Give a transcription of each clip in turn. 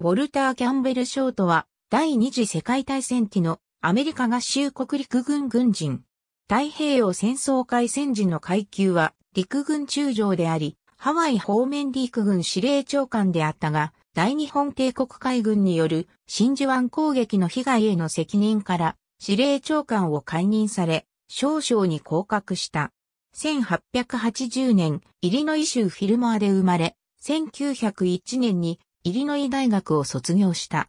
ウォルター・キャンベル・ショートは、第二次世界大戦期のアメリカ合衆国陸軍軍人。太平洋戦争開戦時の階級は陸軍中将であり、ハワイ方面陸軍司令長官であったが、大日本帝国海軍による真珠湾攻撃の被害への責任から司令長官を解任され、少々に降格した。1880年、イリノイ州フィルモアで生まれ、1901年にイリノイ大学を卒業した。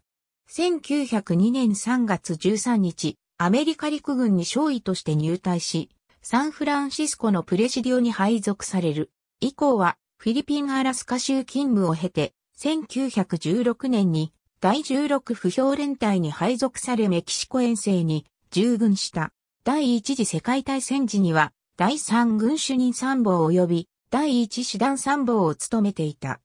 1902年3月13日、アメリカ陸軍に少尉として入隊し、サンフランシスコのプレシディオに配属される。以降は、フィリピン・アラスカ州勤務を経て、1916年に第16不評連隊に配属されメキシコ遠征に従軍した。第一次世界大戦時には第三軍主任参謀及び第一師団参謀を務めていた。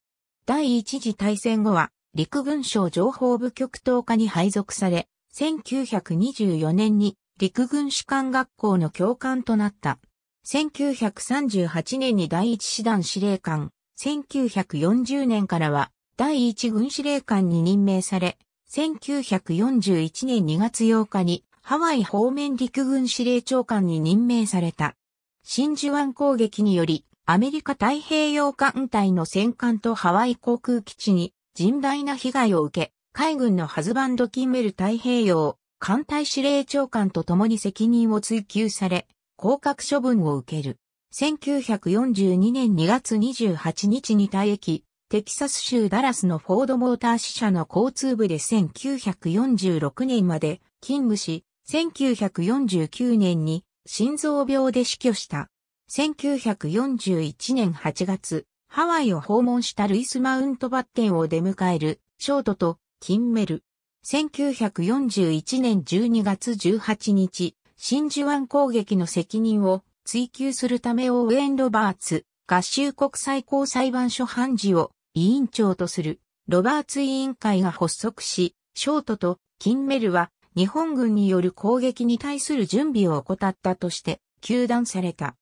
第一次大戦後は陸軍省情報部局等課に配属され、1924年に陸軍士官学校の教官となった。1938年に第一師団司令官、1940年からは第一軍司令官に任命され、1941年2月8日にハワイ方面陸軍司令長官に任命された。真珠湾攻撃によりアメリカ太平洋艦隊の戦艦とハワイ航空基地に甚大な被害を受け、海軍のハズバンド・キンメル太平洋艦隊司令長官と共に責任を追及され、降格処分を受ける。1942年2月28日に退役、テキサス州ダラスのフォードモーター支社の交通部で1946年まで勤務し、1949年に心臓病で死去した。1941年8月、ハワイを訪問したルイス・マウントバッテンを出迎える、ショートと、キンメル。1941年12月18日、真珠湾攻撃の責任を追求するためオーエン・ロバーツ、合衆国最高裁判所判事を委員長とするロバーツ委員会が発足し、ショートとキンメルは日本軍による攻撃に対する準備を怠ったとして、求断された。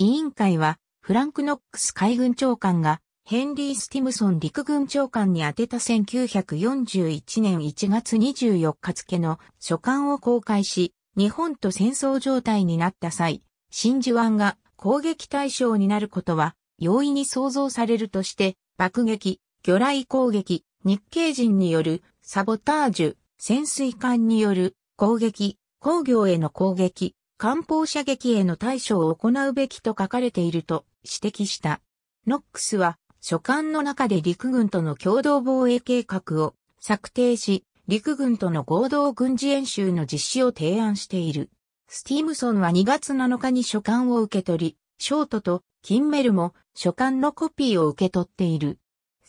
委員会は、フランク・ノックス海軍長官が、ヘンリー・スティムソン陸軍長官に宛てた1941年1月24日付の書簡を公開し、日本と戦争状態になった際、真珠湾が攻撃対象になることは容易に想像されるとして、爆撃、魚雷攻撃、日系人によるサボタージュ、潜水艦による攻撃、工業への攻撃、艦砲射撃への対処を行うべきと書かれていると指摘した。ノックスは書簡の中で陸軍との共同防衛計画を策定し、陸軍との合同軍事演習の実施を提案している。スティームソンは2月7日に書簡を受け取り、ショートとキンメルも書簡のコピーを受け取っている。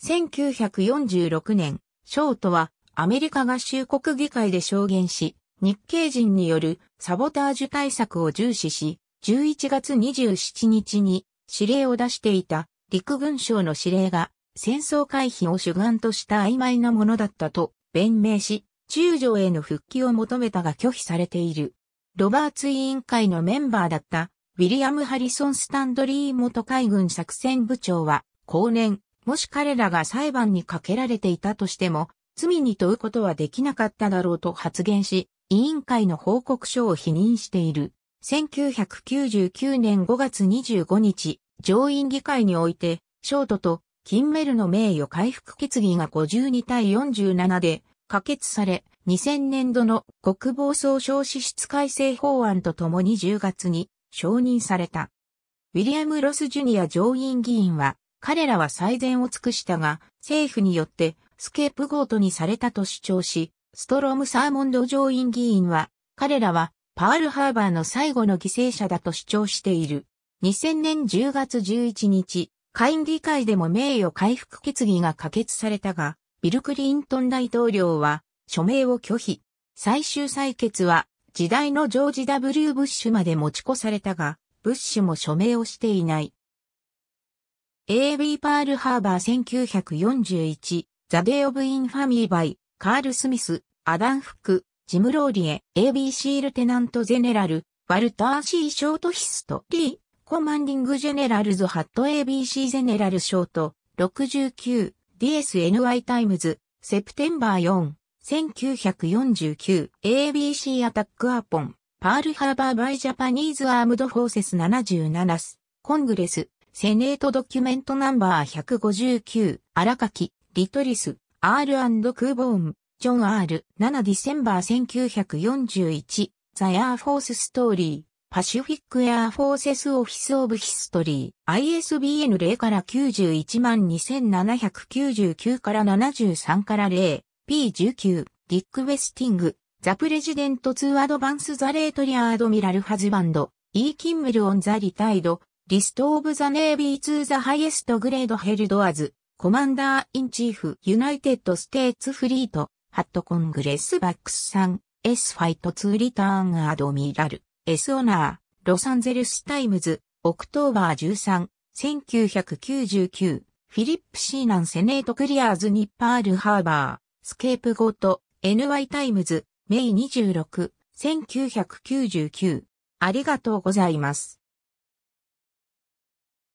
1946年、ショートはアメリカ合衆国議会で証言し、日系人によるサボタージュ対策を重視し、11月27日に指令を出していた陸軍省の指令が戦争回避を主眼とした曖昧なものだったと弁明し、中将への復帰を求めたが拒否されている。ロバーツ委員会のメンバーだったウィリアム・ハリソン・スタンドリー元海軍作戦部長は、後年、もし彼らが裁判にかけられていたとしても、罪に問うことはできなかっただろうと発言し、委員会の報告書を否認している。1999年5月25日、上院議会において、ショートとキンメルの名誉回復決議が52対47で可決され、2000年度の国防総省支出改正法案とともに10月に承認された。ウィリアム・ロス・ジュニア上院議員は、彼らは最善を尽くしたが、政府によってスケープゴートにされたと主張し、ストローム・サーモンド上院議員は、彼らはパールハーバーの最後の犠牲者だと主張している。2000年10月11日、下院議会でも名誉回復決議が可決されたが、ビル・クリントン大統領は署名を拒否。最終採決は時代のジョージ・ W・ ブッシュまで持ち越されたが、ブッシュも署名をしていない。AB パールハーバー1941ザ・デイ・オブ・イン・ファミー・バイカール・スミス、アダン・フック、ジム・ローリエ、ABC ルテナント・ゼネラル、ワルター・シー・ショート・ヒストリー、コマンディング・ジェネラルズ・ハット ABC ゼネラル・ショート、69、DSNY タイムズ、セプテンバー4、1949 ABC アタックアポン、パールハーバーバイジャパニーズアームドフォーセス77ス、コングレス、セネートドキュメントナンバー159、荒垣、リトリス、R& クーボーン、ジョン・ R、7ディセンバー1941、ザ・エアフォース・ストーリー、パシフィック・エアフォーセス・オフィス・オブ・ヒストリー、ISBN0 から912,799から73から0、P19、ディック・ウェスティング、ザ・プレジデント・ツー・アドバンス・ザ・レートリア・アドミラル・ハズバンド、E・ キンメル・オン・ザ・リタイド、リスト・オブ・ザ・ネービー・ツー・ザ・ハイエスト・グレード・ヘルド・アズ、コマンダーインチーフユナイテッドステーツフリート、ハットコングレスバックスさん、ス・ファイトツー・リターンアドミラル、エス・オナー、ロサンゼルスタイムズ、オクトーバー13、1999、フィリップ・シーナン・セネート・クリアーズ・ニッパール・ハーバー、スケープゴート、NY タイムズ、メイ26、1999。ありがとうございます。